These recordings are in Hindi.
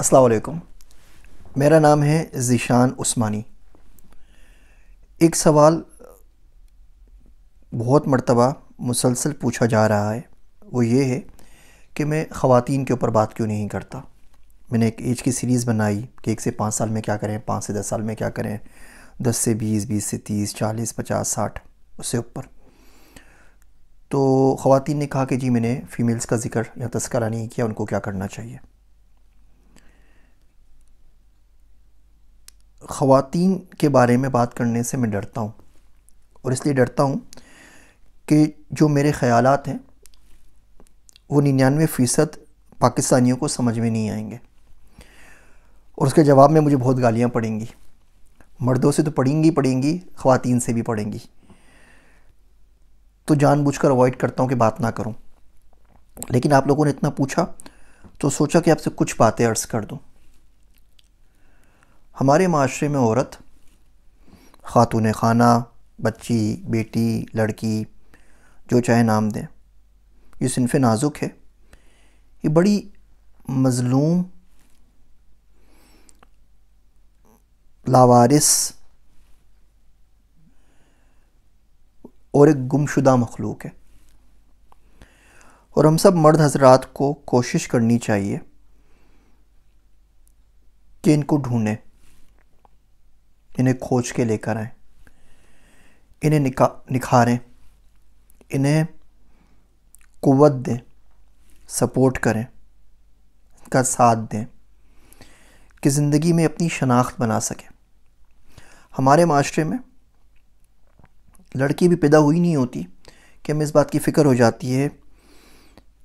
असलकुम मेरा नाम है ज़ीशान उस्मानी एक सवाल बहुत मरतबा मुसलसल पूछा जा रहा है वो ये है कि मैं ख़वान के ऊपर बात क्यों नहीं करता मैंने एक एज की सीरीज़ बनाई कि एक से पाँच साल में क्या करें पाँच से दस साल में क्या करें दस से बीस बीस से तीस चालीस पचास साठ उससे ऊपर तो ख़वान ने कहा कि जी मैंने फ़ीमेल्स का जिक्र या तस्करा नहीं किया उनको क्या करना चाहिए ख़वातीन के बारे में बात करने से मैं डरता हूँ और इसलिए डरता हूँ कि जो मेरे ख़्याल हैं वो निन्यानवे फ़ीसद पाकिस्तानियों को समझ में नहीं आएंगे और उसके जवाब में मुझे बहुत गालियाँ पड़ेंगी मर्दों से तो पड़ेंगी पड़ेंगी ख़वान से भी पड़ेंगी तो जानबूझकर अवॉइड करता हूँ कि बात ना करूँ लेकिन आप लोगों ने इतना पूछा तो सोचा कि आपसे कुछ बातें अर्ज़ कर दूँ हमारे माशरे में औरत ख़ातून खाना बच्ची बेटी लड़की जो चाहे नाम दें ये सिनफ नाजुक है ये बड़ी मज़लूम लावारिस और एक गुमशुदा मखलूक है और हम सब मर्द हजरात को कोशिश करनी चाहिए कि इनको ढूंढें इन्हें खोज के लेकर आए इन्हें निका निखारें इन्हें कुवत दें सपोर्ट करें इनका साथ दें कि ज़िंदगी में अपनी शनाख्त बना सकें हमारे माशरे में लड़की भी पैदा हुई नहीं होती कि हमें इस बात की फ़िक्र हो जाती है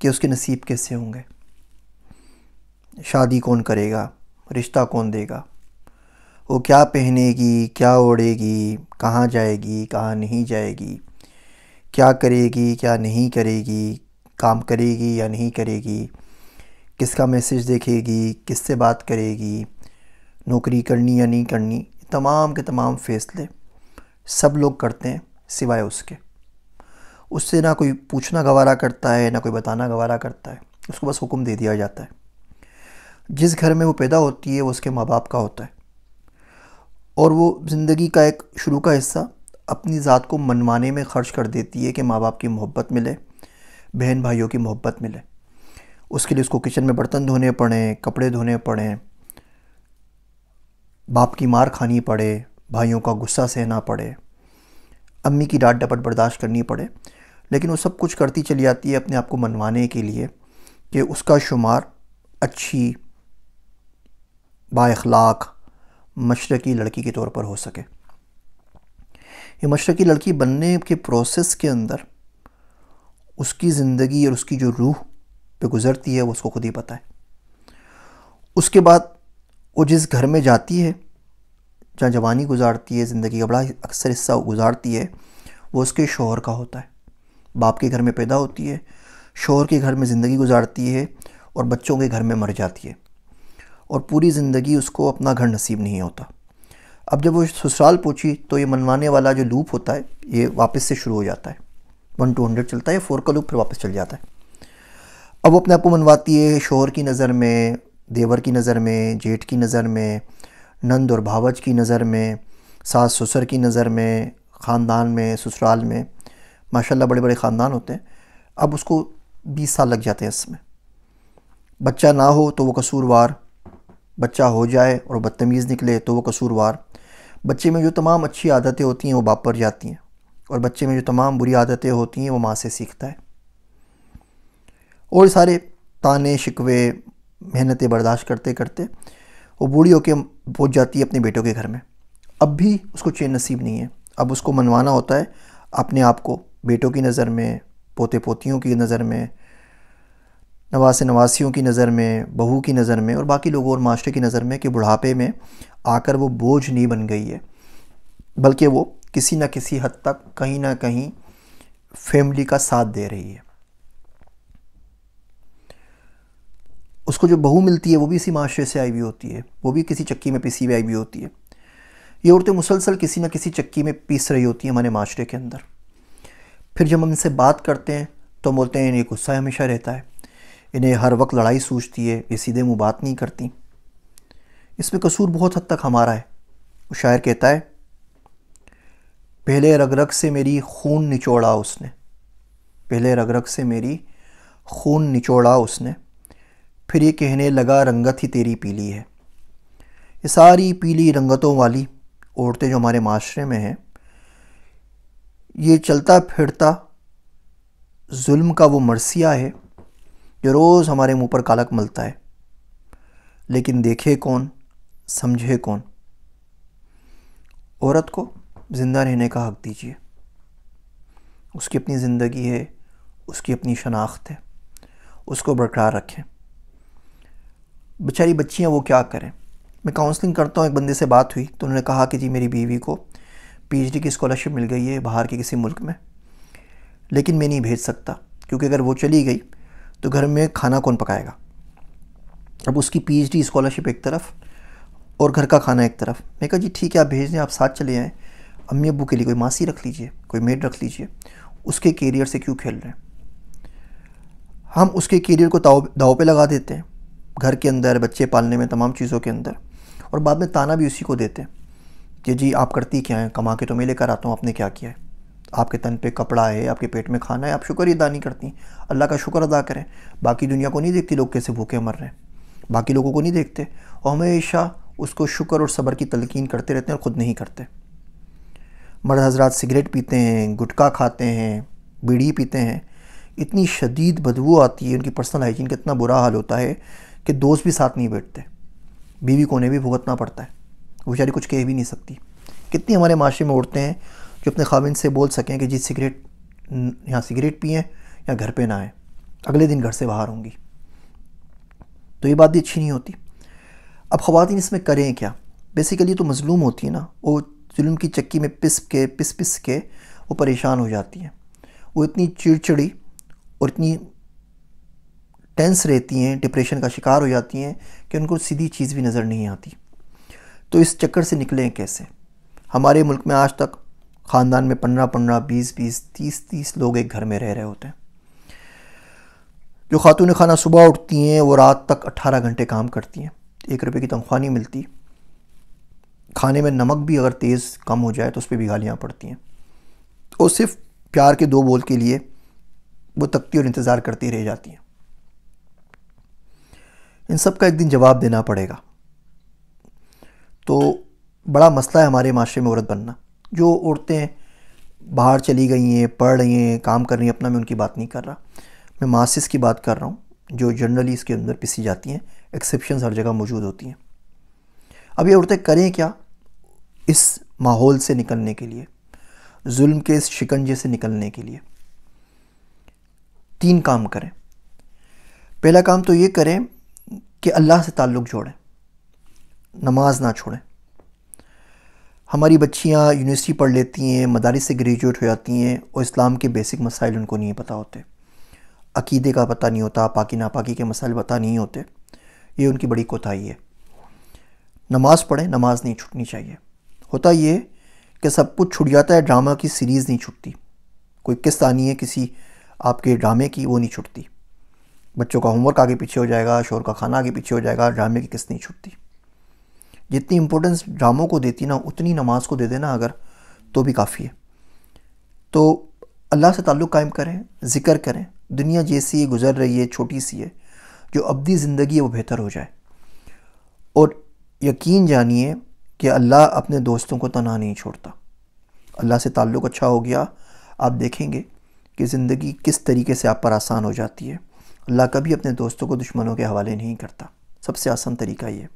कि उसके नसीब कैसे होंगे शादी कौन करेगा रिश्ता कौन देगा वो क्या पहनेगी क्या ओढ़ेगी कहाँ जाएगी कहाँ नहीं जाएगी क्या करेगी क्या नहीं करेगी काम करेगी या नहीं करेगी किसका मैसेज देखेगी किससे बात करेगी नौकरी करनी या नहीं करनी तमाम के तमाम फैसले सब लोग करते हैं सिवाय उसके उससे ना कोई पूछना गवारा करता है ना कोई बताना गवारा करता है उसको बस हुक्म दे दिया जाता है जिस घर में वो पैदा होती है वो उसके माँ बाप का होता है और वो ज़िंदगी का एक शुरू का हिस्सा अपनी ज़ात को मनवाने में ख़र्च कर देती है कि माँ बाप की मोहब्बत मिले बहन भाइयों की मोहब्बत मिले उसके लिए उसको किचन में बर्तन धोने पड़ें कपड़े धोने पड़ें बाप की मार खानी पड़े भाइयों का गुस्सा सहना पड़े अम्मी की डांट डपट बर्दाश्त करनी पड़े लेकिन वो सब कुछ करती चली जाती है अपने आप को मनवाने के लिए कि उसका शुमार अच्छी बाखलाक मशरक़ी लड़की के तौर पर हो सके ये मशरक़ी लड़की बनने के प्रोसेस के अंदर उसकी ज़िंदगी और उसकी जो रूह पे गुज़रती है वो उसको खुद ही पता है उसके बाद वो जिस घर में जाती है जहाँ जवानी गुजारती है ज़िंदगी का बड़ा अक्सर हिस्सा गुजारती है वो उसके शोहर का होता है बाप के घर में पैदा होती है शोहर के घर में ज़िंदगी गुजारती है और बच्चों के घर में मर जाती है और पूरी ज़िंदगी उसको अपना घर नसीब नहीं होता अब जब वो ससुराल पहुँची तो ये मनवाने वाला जो लूप होता है ये वापस से शुरू हो जाता है वन टू हंड्रेड चलता है फोर का लूप फिर वापस चल जाता है अब वो अपने आप को मनवाती है शोहर की नज़र में देवर की नज़र में जेठ की नज़र में नंद और भावच की नज़र में सास ससुर की नज़र में ख़ानदान में ससुराल में माशाल्लाह बड़े बड़े ख़ानदान होते हैं अब उसको बीस साल लग जाते हैं इसमें बच्चा ना हो तो वो कसूरवार बच्चा हो जाए और बदतमीज़ निकले तो वो कसूरवार बच्चे में जो तमाम अच्छी आदतें होती हैं वो बाप पर जाती हैं और बच्चे में जो तमाम बुरी आदतें होती हैं वो माँ से सीखता है और सारे ताने शिकवे मेहनतें बर्दाश्त करते करते वो बूढ़ी होकर पहुँच जाती है अपने बेटों के घर में अब भी उसको चैन नसीब नहीं है अब उसको मनवाना होता है अपने आप को बेटों की नज़र में पोते पोतियों की नज़र में नवास नवासियों की नज़र में बहू की नज़र में और बाकी लोगों और माशरे की नज़र में कि बुढ़ापे में आकर वो बोझ नहीं बन गई है बल्कि वो किसी न किसी हद तक कहीं ना कहीं फैमिली का साथ दे रही है उसको जो बहू मिलती है वो भी इसी माशरे से आई हुई होती है वो भी किसी चक्की में पिसी हुई आई हुई होती है ये औरतें मुसलसल किसी न किसी चक्की में पीस रही होती हैं हमारे माशरे के अंदर फिर जब हम इनसे बात करते हैं तो हम बोलते हैं ये गुस्सा हमेशा रहता है इन्हें हर वक्त लड़ाई सूझती है ये सीधे मुँह बात नहीं करती इसमें कसूर बहुत हद तक हमारा है वो शायर कहता है पहले रग रग से मेरी खून निचोड़ा उसने पहले रग रग से मेरी खून निचोड़ा उसने फिर ये कहने लगा रंगत ही तेरी पीली है ये सारी पीली रंगतों वाली औरतें जो हमारे माशरे में हैं ये चलता फिरता जुल्म का वो मरसिया है जो रोज़ हमारे मुंह पर कालक मलता है लेकिन देखे कौन समझे कौन औरत को ज़िंदा रहने का हक़ दीजिए उसकी अपनी ज़िंदगी है उसकी अपनी शनाख्त है उसको बरकरार रखें बेचारी बच्चियाँ वो क्या करें मैं काउंसलिंग करता हूँ एक बंदे से बात हुई तो उन्होंने कहा कि जी मेरी बीवी को पीएचडी की स्कॉलरशिप मिल गई है बाहर के किसी मुल्क में लेकिन मैं नहीं भेज सकता क्योंकि अगर वो चली गई तो घर में खाना कौन पकाएगा अब उसकी पीएचडी स्कॉलरशिप एक तरफ और घर का खाना एक तरफ मैं कहा जी ठीक है आप भेज दें आप साथ चले आएँ अम्मी अबू के लिए कोई मासी रख लीजिए कोई मेड रख लीजिए उसके कैरियर से क्यों खेल रहे हैं हम उसके कैरियर को दाव दाव पे लगा देते हैं घर के अंदर बच्चे पालने में तमाम चीज़ों के अंदर और बाद में ताना भी उसी को देते हैं कि जी आप करती क्या हैं कमा के तो मैं लेकर आता हूँ आपने क्या किया है आपके तन पे कपड़ा है आपके पेट में खाना है आप शुक्र ही अदा नहीं करती अल्लाह का शुक्र अदा करें बाकी दुनिया को नहीं देखती लोग कैसे भूखे मर रहे हैं बाकी लोगों को नहीं देखते और हमेशा उसको शुक्र और सब्र की तलकिन करते रहते हैं और ख़ुद नहीं करते मर्द हजरात सिगरेट पीते हैं गुटखा खाते हैं बीड़ी पीते हैं इतनी शदीद बदबू आती है उनकी पर्सनल हाइजीन का इतना बुरा हाल होता है कि दोस्त भी साथ नहीं बैठते बीवी को उन्हें भी भुगतना पड़ता है बेचारी कुछ कह भी नहीं सकती कितनी हमारे माशरे में उड़ते हैं जो अपने खाविन से बोल सकें कि जी सिगरेट यहाँ सिगरेट पिएँ या घर पे ना आएँ अगले दिन घर से बाहर होंगी तो ये बात भी अच्छी नहीं होती अब ख़वान इसमें करें क्या बेसिकली तो मज़लूम होती है ना वो जुल्म की चक्की में पिस के पिस पिस के वो परेशान हो जाती हैं वो इतनी चिड़चिड़ी और इतनी टेंस रहती हैं डिप्रेशन का शिकार हो जाती हैं कि उनको सीधी चीज़ भी नज़र नहीं आती तो इस चक्कर से निकलें कैसे हमारे मुल्क में आज तक ख़ानदान में पंद्रह पंद्रह बीस बीस तीस तीस लोग एक घर में रह रहे होते हैं जो खातून खाना सुबह उठती हैं वो रात तक अट्ठारह घंटे काम करती हैं एक रुपये की तनख्वाह नहीं मिलती खाने में नमक भी अगर तेज़ कम हो जाए तो उस पर भी गालियाँ पड़ती हैं और सिर्फ प्यार के दो बोल के लिए वो तकती और इंतज़ार करती रह जाती हैं इन सब का एक दिन जवाब देना पड़ेगा तो बड़ा मसला है हमारे माशरे में औरत बनना जो औरतें बाहर चली गई हैं पढ़ रही हैं काम कर रही हैं अपना मैं उनकी बात नहीं कर रहा मैं मासिस की बात कर रहा हूँ जो जनरली इसके अंदर पिसी जाती हैं एक्सेप्शन हर जगह मौजूद होती हैं अब ये औरतें करें क्या इस माहौल से निकलने के लिए जुल्म के इस शिकंजे से निकलने के लिए तीन काम करें पहला काम तो ये करें कि अल्लाह से ताल्लुक़ जोड़ें नमाज ना छोड़ें हमारी बच्चियाँ यूनिवर्सिटी पढ़ लेती हैं मदारस से ग्रेजुएट हो जाती हैं और इस्लाम के बेसिक मसाइल उनको नहीं पता होते अकीदे का पता नहीं होता पाकि नापाकी के मसाइल पता नहीं होते ये उनकी बड़ी कोताही है नमाज़ पढ़ें नमाज नहीं छूटनी चाहिए होता ये कि सब कुछ छूट जाता है ड्रामा की सीरीज़ नहीं छूटती कोई किस्त आनी है किसी आपके ड्रामे की वो नहीं छूटती बच्चों का होमवर्क आगे पीछे हो जाएगा शोर का खाना आगे पीछे हो जाएगा ड्रामे की किस्त नहीं छूटती जितनी इम्पोर्टेंस ड्रामों को देती ना उतनी नमाज को दे देना अगर तो भी काफ़ी है तो अल्लाह से ताल्लुक़ कायम करें ज़िक्र करें दुनिया जैसी गुज़र रही है छोटी सी है जो अबदी ज़िंदगी है वो बेहतर हो जाए और यकीन जानिए कि अल्लाह अपने दोस्तों को तना नहीं छोड़ता अल्लाह से ताल्लुक़ अच्छा हो गया आप देखेंगे कि ज़िंदगी किस तरीके से आप पर आसान हो जाती है अल्लाह कभी अपने दोस्तों को दुश्मनों के हवाले नहीं करता सबसे आसान तरीका ये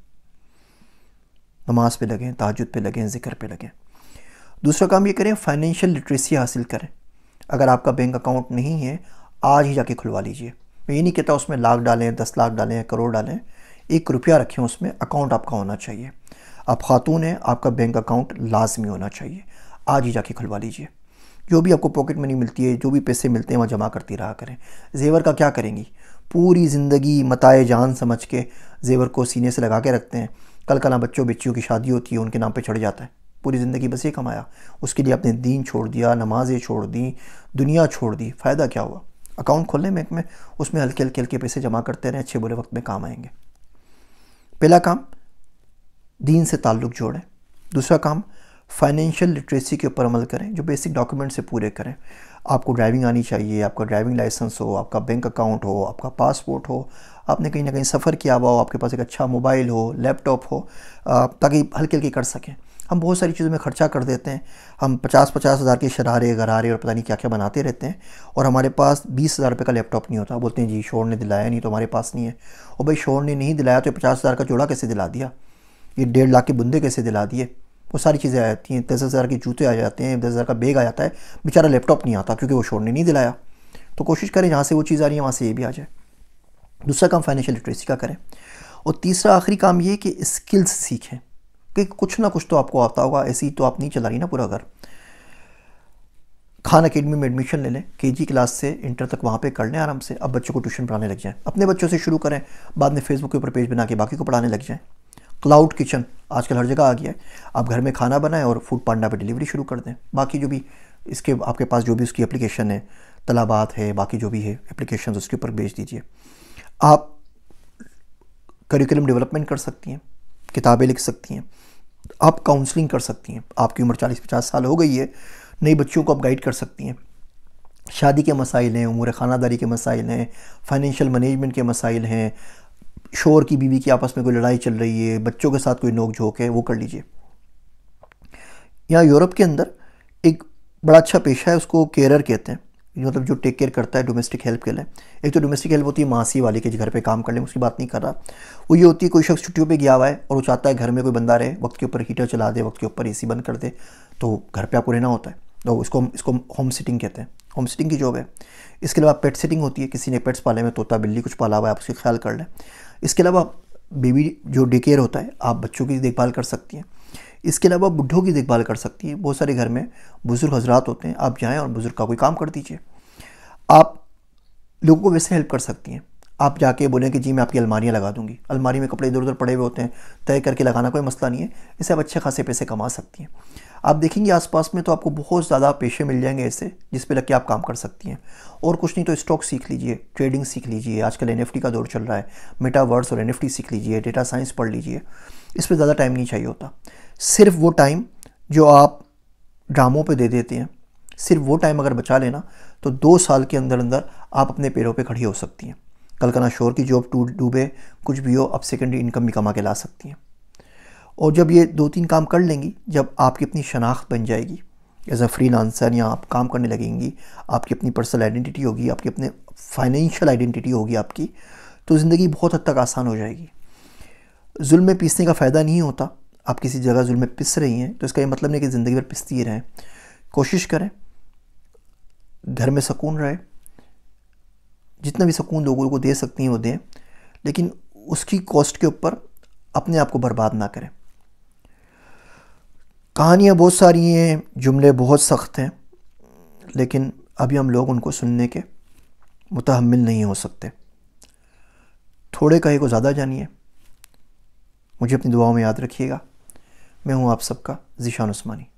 नमाज पे लगें ताजुद पे लगें ज़िक्र पे लगें दूसरा काम ये करें फाइनेंशियल लिटरेसी हासिल करें अगर आपका बैंक अकाउंट नहीं है आज ही जाके खुलवा लीजिए मैं ये नहीं कहता उसमें लाख डालें दस लाख डालें करोड़ डालें एक रुपया रखें उसमें अकाउंट आपका होना चाहिए आप खातून हैं आपका बैंक अकाउंट लाजमी होना चाहिए आज ही जाके खुलवा लीजिए जो भी आपको पॉकेट मनी मिलती है जो भी पैसे मिलते हैं वहाँ जमा करती रहा करें जेवर का क्या करेंगी पूरी ज़िंदगी मताए जान समझ के जेवर को सीने से लगा के रखते हैं कल कल बच्चों बच्चियों की शादी होती है उनके नाम पर चढ़ जाता है पूरी ज़िंदगी बस ये कमाया उसके लिए आपने दीन छोड़ दिया नमाजें छोड़ दी दुनिया छोड़ दी फ़ायदा क्या हुआ अकाउंट खोलने में, में उसमें हल्के हल्के हल्के पैसे जमा करते रहें अच्छे बुरे वक्त में काम आएंगे पहला काम दीन से ताल्लुक़ जोड़ें दूसरा काम फाइनेंशियल लिटरेसी के ऊपर अमल करें जो बेसिक डॉक्यूमेंट से पूरे करें आपको ड्राइविंग आनी चाहिए आपका ड्राइविंग लाइसेंस हो आपका बैंक अकाउंट हो आपका पासपोर्ट हो आपने कहीं ना कहीं सफ़र किया हुआ हो आपके पास एक अच्छा मोबाइल हो लैपटॉप हो ताकि हल्की हल्की कर सकें हम बहुत सारी चीज़ों में ख़र्चा कर देते हैं हम पचास पचास हज़ार के शरारे गरारे और पता नहीं क्या क्या बनाते रहते हैं और हमारे पास बीस हज़ार रुपये का लैपटॉप नहीं होता बोलते हैं जी शोर ने दिलाया नहीं तो हमारे पास नहीं है और भाई शोर ने नहीं दिलाया तो पचास हज़ार का जोड़ा कैसे दिला दिया ये डेढ़ लाख के बुंदे कैसे दिला दिए वो सारी चीज़ें आ जाती हैं दस हज़ार के जूते आ जाते हैं दस हज़ार का बैग आ जाता है बेचारा लैपटॉप नहीं आता क्योंकि वो छोड़ने नहीं दिलाया तो कोशिश करें जहाँ से वो चीज़ आ रही है वहाँ से ये भी आ जाए दूसरा काम फाइनेंशियल लिटरेसी का करें और तीसरा आखिरी काम ये कि स्किल्स सीखें कि कुछ ना कुछ तो आपको आता होगा ऐसी तो आप नहीं चला रही ना पूरा घर खान अकेडमी में एडमिशन ले लें के जी क्लास से इंटर तक वहाँ पे कर लें आराम से अब बच्चों को ट्यूशन पढ़ाने लग जाएं अपने बच्चों से शुरू करें बाद में फेसबुक के ऊपर पेज बना के बाकी को पढ़ाने लग जाएं क्लाउड किचन आजकल हर जगह आ गया है आप घर में खाना बनाएं और फूड पांडा पर डिलीवरी शुरू कर दें बाकी जो भी इसके आपके पास जो भी उसकी एप्लीकेशन है तलाबात है बाकी जो भी है एप्लीकेशन उसके ऊपर भेज दीजिए आप करिकुलम डेवलपमेंट कर सकती हैं किताबें लिख सकती हैं आप काउंसलिंग कर सकती हैं आपकी उम्र चालीस पचास साल हो गई है नई बच्चियों को आप गाइड कर सकती हैं शादी के मसाइल हैं उम्र खानादारी के मसाइल हैं फाइनेंशियल मैनेजमेंट के मसाइल हैं शोर की बीवी की आपस में कोई लड़ाई चल रही है बच्चों के साथ कोई नोक झोंक है वो कर लीजिए यहाँ यूरोप के अंदर एक बड़ा अच्छा पेशा है उसको केयर कहते हैं मतलब जो टेक केयर करता है डोमेस्टिक हेल्प के लिए एक तो डोमेस्टिक हेल्प होती है मासी वाली के घर पे काम कर ले उसकी बात नहीं कर रहा वो ये होती है कोई शख्स छुट्टियों पे गया हुआ है और वो चाहता है घर में कोई बंदा रहे वक्त के ऊपर हीटर चला दे वक्त के ऊपर एसी बंद कर दे तो घर पे आपको रहना होता है तो इसको इसको होम सिटिंग कहते हैं होम सिटिंग की जॉब है इसके अलावा पेट सिटिंग होती है किसी ने पेट्स पाले में तोता बिल्ली कुछ पाला हुआ है आप उसके ख्याल कर लें इसके अलावा बेबी जो डे केयर होता है आप बच्चों की देखभाल कर सकती हैं इसके अलावा बुढ़ों की देखभाल कर सकती हैं बहुत सारे घर में बुज़ुर्ग हजरात होते हैं आप जाएँ और बुज़ुर्ग का कोई काम कर दीजिए आप लोगों को वैसे हेल्प कर सकती हैं आप जाके बोलें कि जी मैं आपकी अलमारियाँ लगा दूँगी अलमारी में कपड़े इधर उधर पड़े हुए होते हैं तय करके लगाना कोई मसला नहीं है इसे आप अच्छे खासे पैसे कमा सकती हैं आप देखेंगे आसपास में तो आपको बहुत ज़्यादा पेशे मिल जाएंगे ऐसे जिस पे लग के आप काम कर सकती हैं और कुछ नहीं तो स्टॉक सीख लीजिए ट्रेडिंग सीख लीजिए आजकल एन का दौर चल रहा है मेटावर्स और एन सीख लीजिए डेटा साइंस पढ़ लीजिए इस पर ज़्यादा टाइम नहीं चाहिए होता सिर्फ वो टाइम जो आप ड्रामों पर दे देते हैं सिर्फ वो टाइम अगर बचा लेना तो दो साल के अंदर अंदर आप अपने पैरों पर खड़ी हो सकती हैं कल का ना शोर की जॉब टू डूबे कुछ भी हो आप सेकेंडरी इनकम भी कमा के ला सकती हैं और जब ये दो तीन काम कर लेंगी जब आपकी अपनी शनाख्त बन जाएगी एज अ फ्री लांसर या आप काम करने लगेंगी आपकी अपनी पर्सनल आइडेंटिटी होगी आपकी अपने फाइनेंशियल आइडेंटिटी होगी आपकी तो ज़िंदगी बहुत हद तक आसान हो जाएगी जुल्म में पीसने का फ़ायदा नहीं होता आप किसी जगह जुल्म में पिस रही हैं तो इसका ये मतलब नहीं कि ज़िंदगी भर पिसती रहें कोशिश करें घर में सुकून रहे जितना भी सकून लोगों को दे सकती हैं वो दें लेकिन उसकी कॉस्ट के ऊपर अपने आप को बर्बाद ना करें कहानियाँ बहुत सारी हैं जुमले बहुत सख्त हैं लेकिन अभी हम लोग उनको सुनने के मुतहमल नहीं हो सकते थोड़े कहे को ज़्यादा जानिए मुझे अपनी दुआओं में याद रखिएगा मैं हूँ आप सबका जीशान उस्मानी